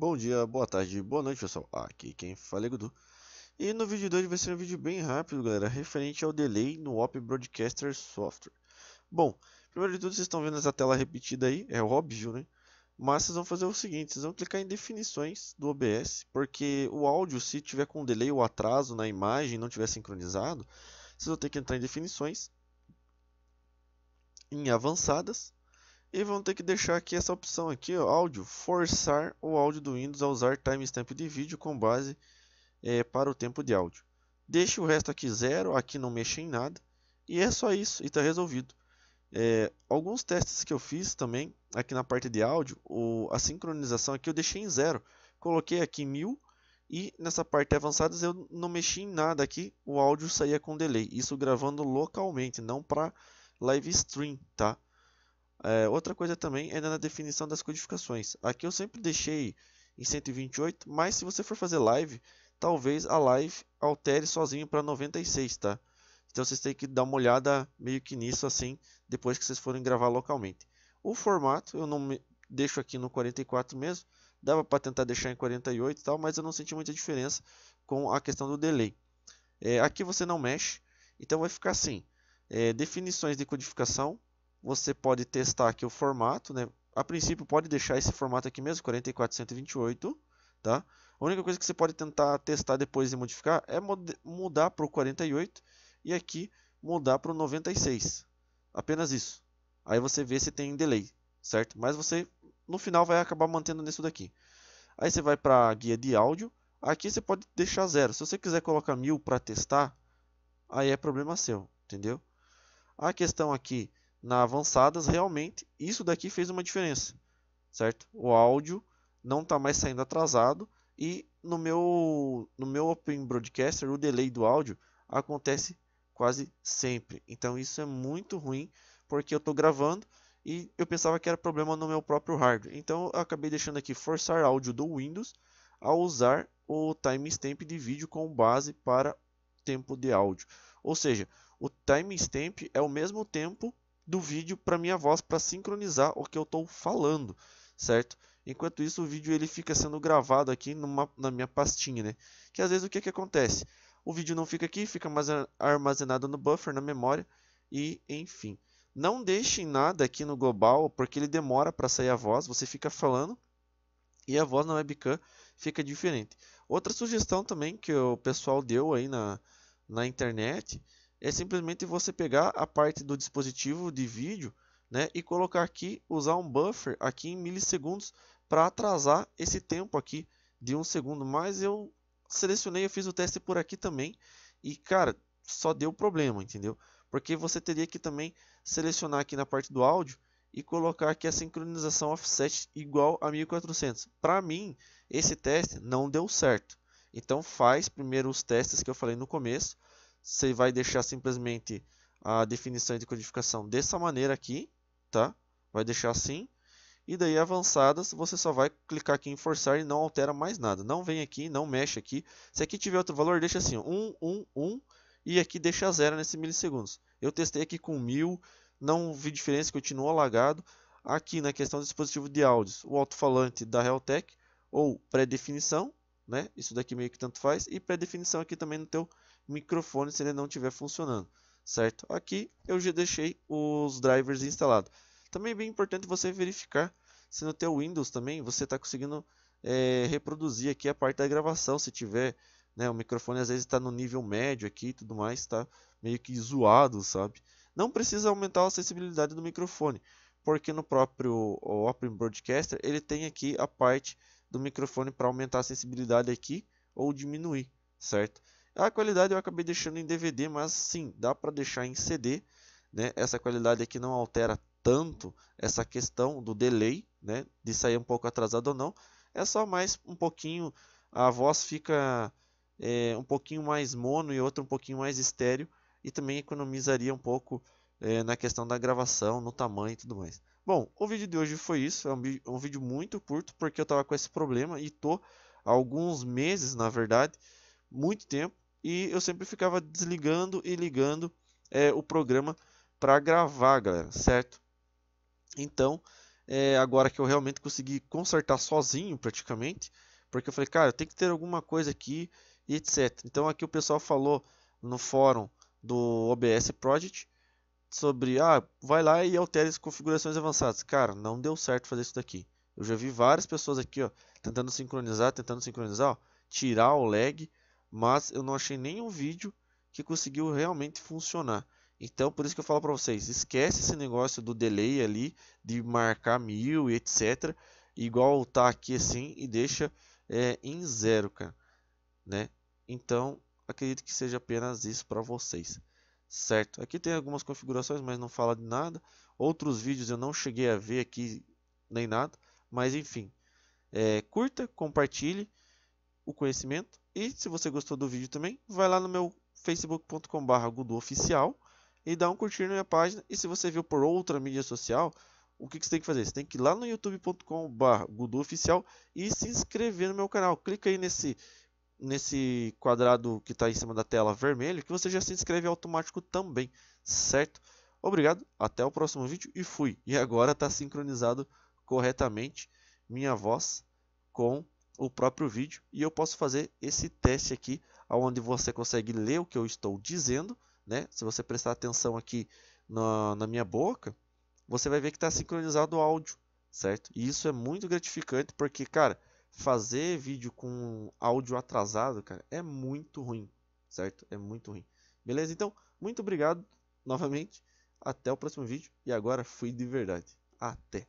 Bom dia, boa tarde, boa noite pessoal, aqui quem fala é Gudu. E no vídeo de hoje vai ser um vídeo bem rápido galera, referente ao delay no OP Broadcaster Software. Bom, primeiro de tudo vocês estão vendo essa tela repetida aí, é óbvio né? Mas vocês vão fazer o seguinte, vocês vão clicar em definições do OBS, porque o áudio se tiver com delay ou atraso na imagem não tiver sincronizado, vocês vão ter que entrar em definições, em avançadas, e vamos ter que deixar aqui essa opção aqui, ó, áudio, forçar o áudio do Windows a usar timestamp de vídeo com base é, para o tempo de áudio. Deixe o resto aqui zero, aqui não mexe em nada. E é só isso, e está resolvido. É, alguns testes que eu fiz também, aqui na parte de áudio, o, a sincronização aqui eu deixei em zero. Coloquei aqui 1000 e nessa parte avançada eu não mexi em nada aqui, o áudio saía com delay. Isso gravando localmente, não para live stream, tá? É, outra coisa também é na definição das codificações. Aqui eu sempre deixei em 128, mas se você for fazer live, talvez a live altere sozinho para 96, tá? Então vocês têm que dar uma olhada meio que nisso assim, depois que vocês forem gravar localmente. O formato eu não deixo aqui no 44 mesmo, dava para tentar deixar em 48 e tal, mas eu não senti muita diferença com a questão do delay. É, aqui você não mexe, então vai ficar assim, é, definições de codificação, você pode testar aqui o formato, né? A princípio pode deixar esse formato aqui mesmo, 4428, tá? A única coisa que você pode tentar testar depois e modificar é mudar para o 48 e aqui mudar para o 96. Apenas isso. Aí você vê se tem delay, certo? Mas você no final vai acabar mantendo nisso daqui. Aí você vai para a guia de áudio. Aqui você pode deixar zero. Se você quiser colocar mil para testar, aí é problema seu, entendeu? A questão aqui na avançadas, realmente isso daqui fez uma diferença, certo? O áudio não está mais saindo atrasado e no meu no meu Open Broadcaster o delay do áudio acontece quase sempre. Então isso é muito ruim porque eu estou gravando e eu pensava que era problema no meu próprio hardware. Então eu acabei deixando aqui forçar áudio do Windows a usar o timestamp de vídeo como base para tempo de áudio. Ou seja, o timestamp é o mesmo tempo do vídeo para minha voz para sincronizar o que eu estou falando, certo? Enquanto isso, o vídeo ele fica sendo gravado aqui numa, na minha pastinha, né? Que às vezes o que, que acontece? O vídeo não fica aqui, fica armazenado no buffer, na memória e enfim. Não deixem nada aqui no global, porque ele demora para sair a voz, você fica falando e a voz na webcam fica diferente. Outra sugestão também que o pessoal deu aí na, na internet é simplesmente você pegar a parte do dispositivo de vídeo né, e colocar aqui, usar um buffer aqui em milissegundos para atrasar esse tempo aqui de um segundo. Mas eu selecionei, eu fiz o teste por aqui também e cara, só deu problema, entendeu? Porque você teria que também selecionar aqui na parte do áudio e colocar aqui a sincronização offset igual a 1400. Para mim, esse teste não deu certo. Então faz primeiro os testes que eu falei no começo você vai deixar simplesmente a definição de codificação dessa maneira aqui, tá? Vai deixar assim. E daí avançadas, você só vai clicar aqui em forçar e não altera mais nada. Não vem aqui, não mexe aqui. Se aqui tiver outro valor, deixa assim, 1, 1, 1. E aqui deixa zero nesse milissegundos. Eu testei aqui com 1000, não vi diferença, continua lagado. Aqui na questão do dispositivo de áudios, o alto-falante da Realtek ou pré-definição, né? Isso daqui meio que tanto faz. E pré-definição aqui também no teu microfone se ele não estiver funcionando, certo? Aqui eu já deixei os drivers instalados. Também é bem importante você verificar se no teu Windows também você está conseguindo é, reproduzir aqui a parte da gravação, se tiver... Né, o microfone às vezes está no nível médio aqui e tudo mais, está meio que zoado, sabe? Não precisa aumentar a sensibilidade do microfone, porque no próprio Open Broadcaster ele tem aqui a parte do microfone para aumentar a sensibilidade aqui ou diminuir, certo? A qualidade eu acabei deixando em DVD, mas sim, dá para deixar em CD, né? Essa qualidade aqui não altera tanto essa questão do delay, né? De sair um pouco atrasado ou não. É só mais um pouquinho, a voz fica é, um pouquinho mais mono e outra um pouquinho mais estéreo e também economizaria um pouco é, na questão da gravação, no tamanho e tudo mais. Bom, o vídeo de hoje foi isso. É um, um vídeo muito curto porque eu estava com esse problema e tô há alguns meses, na verdade, muito tempo. E eu sempre ficava desligando e ligando é, o programa para gravar, galera, certo? Então, é, agora que eu realmente consegui consertar sozinho, praticamente, porque eu falei, cara, tem que ter alguma coisa aqui e etc. Então, aqui o pessoal falou no fórum do OBS Project sobre, ah, vai lá e altere as configurações avançadas. Cara, não deu certo fazer isso daqui. Eu já vi várias pessoas aqui, ó, tentando sincronizar, tentando sincronizar, ó, tirar o lag, mas eu não achei nenhum vídeo que conseguiu realmente funcionar. Então, por isso que eu falo para vocês, esquece esse negócio do delay ali, de marcar mil e etc. Igual tá aqui assim e deixa é, em zero, cara. Né? Então, acredito que seja apenas isso para vocês certo. Aqui tem algumas configurações, mas não fala de nada. Outros vídeos eu não cheguei a ver aqui nem nada, mas enfim. É, curta, compartilhe o conhecimento e se você gostou do vídeo também, vai lá no meu facebook.com.br oficial e dá um curtir na minha página. E se você viu por outra mídia social, o que, que você tem que fazer? Você tem que ir lá no youtube.com.br oficial e se inscrever no meu canal. Clica aí nesse nesse quadrado que está em cima da tela vermelho, que você já se inscreve automático também, certo? Obrigado, até o próximo vídeo e fui. E agora está sincronizado corretamente minha voz com o próprio vídeo e eu posso fazer esse teste aqui, onde você consegue ler o que eu estou dizendo, né? Se você prestar atenção aqui na, na minha boca, você vai ver que está sincronizado o áudio, certo? E isso é muito gratificante porque, cara, fazer vídeo com áudio atrasado, cara, é muito ruim, certo? É muito ruim. Beleza? Então, muito obrigado novamente. Até o próximo vídeo. E agora fui de verdade. Até!